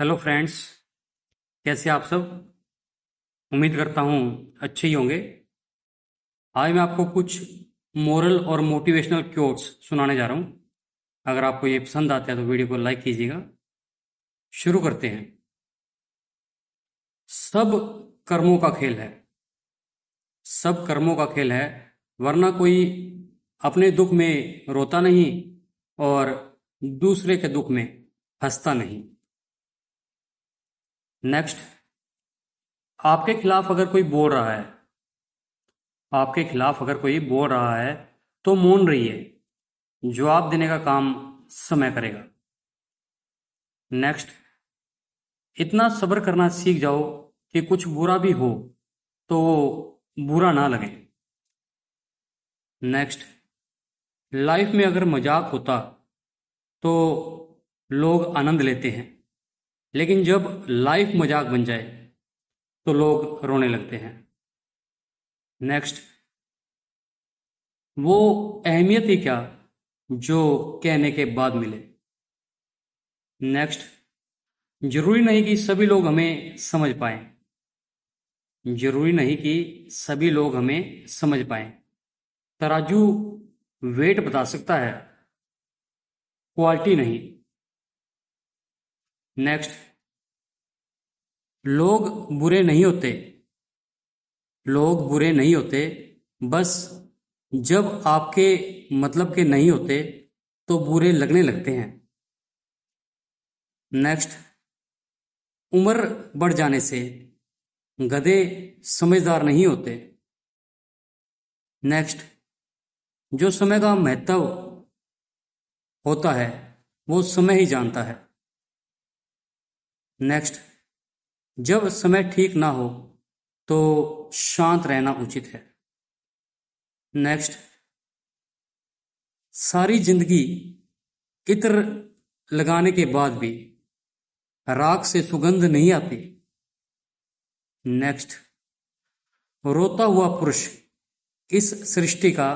hello friends कैसे आप सब उम्मीद करता हूँ अच्छे ही होंगे आज मैं आपको कुछ मोरल और मोटिवेशनल क्योट्स सुनाने जा रहा हूँ अगर आपको ये पसंद आता है तो वीडियो को लाइक कीजिएगा शुरू करते हैं सब कर्मों का खेल है सब कर्मों का खेल है वरना कोई अपने दुख में रोता नहीं और दूसरे के दुख में हंसता नहीं नेक्स्ट आपके खिलाफ अगर कोई बोल रहा है आपके खिलाफ अगर कोई बोल रहा है तो मौन रहिए जवाब देने का काम समय करेगा नेक्स्ट इतना सब्र करना सीख जाओ कि कुछ बुरा भी हो तो बुरा ना लगे नेक्स्ट लाइफ में अगर मजाक होता तो लोग आनंद लेते हैं लेकिन जब लाइफ मजाक बन जाए तो लोग रोने लगते हैं नेक्स्ट वो अहमियत ही क्या जो कहने के बाद मिले नेक्स्ट जरूरी नहीं कि सभी लोग हमें समझ पाए जरूरी नहीं कि सभी लोग हमें समझ पाए तराजू वेट बता सकता है क्वालिटी नहीं नेक्स्ट लोग बुरे नहीं होते लोग बुरे नहीं होते बस जब आपके मतलब के नहीं होते तो बुरे लगने लगते हैं नेक्स्ट उम्र बढ़ जाने से गधे समझदार नहीं होते नेक्स्ट जो समय का महत्व होता है वो समय ही जानता है नेक्स्ट जब समय ठीक ना हो तो शांत रहना उचित है नेक्स्ट सारी जिंदगी इत्र लगाने के बाद भी राख से सुगंध नहीं आती नेक्स्ट रोता हुआ पुरुष इस सृष्टि का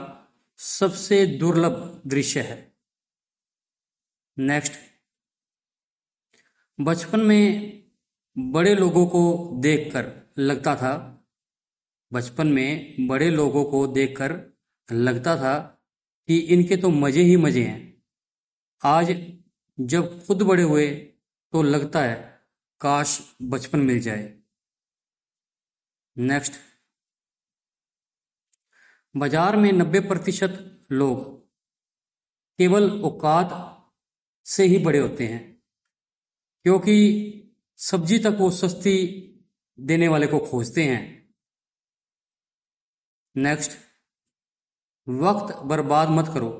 सबसे दुर्लभ दृश्य है नेक्स्ट बचपन में बड़े लोगों को देखकर लगता था बचपन में बड़े लोगों को देखकर लगता था कि इनके तो मज़े ही मज़े हैं आज जब खुद बड़े हुए तो लगता है काश बचपन मिल जाए नेक्स्ट बाजार में नब्बे प्रतिशत लोग केवल औकात से ही बड़े होते हैं क्योंकि सब्जी तक वो सस्ती देने वाले को खोजते हैं नेक्स्ट वक्त बर्बाद मत करो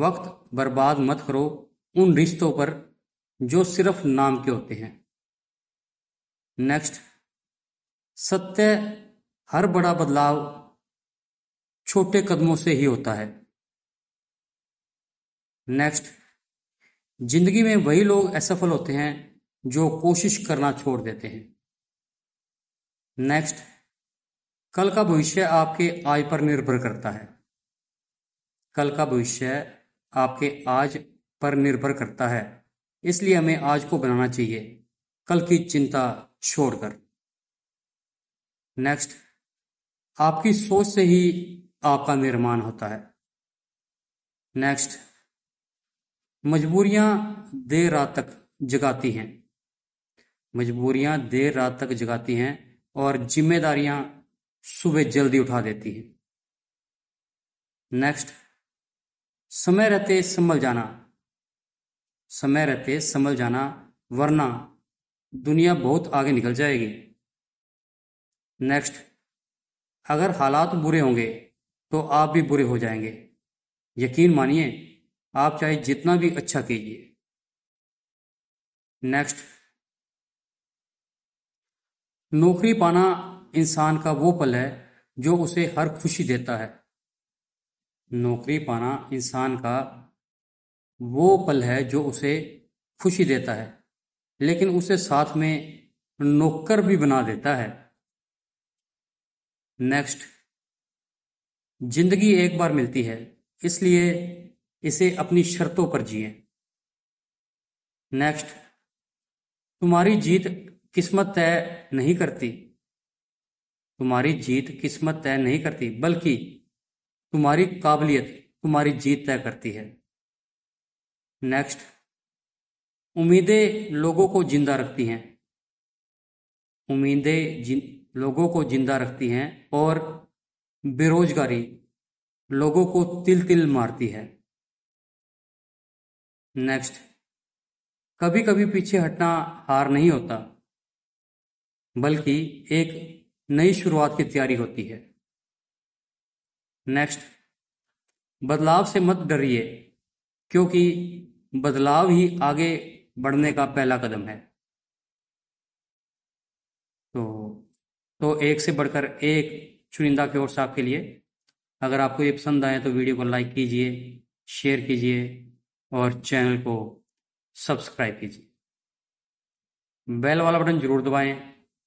वक्त बर्बाद मत करो उन रिश्तों पर जो सिर्फ नाम के होते हैं नेक्स्ट सत्य हर बड़ा बदलाव छोटे कदमों से ही होता है नेक्स्ट जिंदगी में वही लोग असफल होते हैं जो कोशिश करना छोड़ देते हैं नेक्स्ट कल का भविष्य आपके आज पर निर्भर करता है कल का भविष्य आपके आज पर निर्भर करता है इसलिए हमें आज को बनाना चाहिए कल की चिंता छोड़कर नेक्स्ट आपकी सोच से ही आपका निर्माण होता है नेक्स्ट मजबूरियां देर रात तक जगाती हैं मजबूरियां देर रात तक जगाती हैं और जिम्मेदारियां सुबह जल्दी उठा देती हैं नेक्स्ट समय रहते संभल जाना समय रहते संभल जाना वरना दुनिया बहुत आगे निकल जाएगी नेक्स्ट अगर हालात बुरे होंगे तो आप भी बुरे हो जाएंगे यकीन मानिए आप चाहे जितना भी अच्छा कीजिए नेक्स्ट नौकरी पाना इंसान का वो पल है जो उसे हर खुशी देता है नौकरी पाना इंसान का वो पल है जो उसे खुशी देता है लेकिन उसे साथ में नौकर भी बना देता है नेक्स्ट जिंदगी एक बार मिलती है इसलिए इसे अपनी शर्तों पर जिए नेक्स्ट तुम्हारी जीत किस्मत तय नहीं करती तुम्हारी जीत किस्मत तय नहीं करती बल्कि तुम्हारी काबिलियत तुम्हारी जीत तय करती है नेक्स्ट उम्मीदें लोगों को जिंदा रखती हैं उम्मीदें जिन लोगों को जिंदा रखती हैं और बेरोजगारी लोगों को तिल तिल मारती है नेक्स्ट कभी कभी पीछे हटना हार नहीं होता बल्कि एक नई शुरुआत की तैयारी होती है नेक्स्ट बदलाव से मत डरिए क्योंकि बदलाव ही आगे बढ़ने का पहला कदम है तो तो एक से बढ़कर एक चुनिंदा के और आपके लिए अगर आपको ये पसंद आए तो वीडियो को लाइक कीजिए शेयर कीजिए और चैनल को सब्सक्राइब कीजिए बेल वाला बटन जरूर दबाएं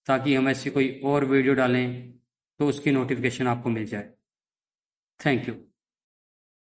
ताकि हम ऐसी कोई और वीडियो डालें तो उसकी नोटिफिकेशन आपको मिल जाए थैंक यू